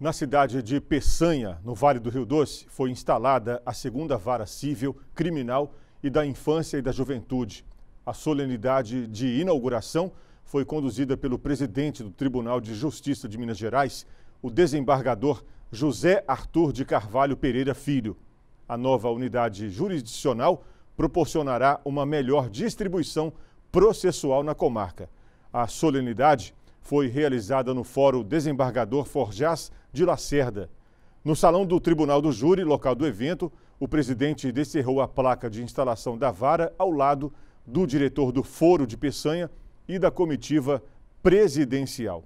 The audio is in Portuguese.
Na cidade de Peçanha, no Vale do Rio Doce, foi instalada a segunda vara civil criminal e da infância e da juventude. A solenidade de inauguração foi conduzida pelo presidente do Tribunal de Justiça de Minas Gerais, o desembargador José Arthur de Carvalho Pereira Filho. A nova unidade jurisdicional proporcionará uma melhor distribuição processual na comarca. A solenidade foi realizada no Fórum Desembargador Forjás de Lacerda. No salão do Tribunal do Júri, local do evento, o presidente descerrou a placa de instalação da vara ao lado do diretor do Foro de Peçanha e da comitiva presidencial.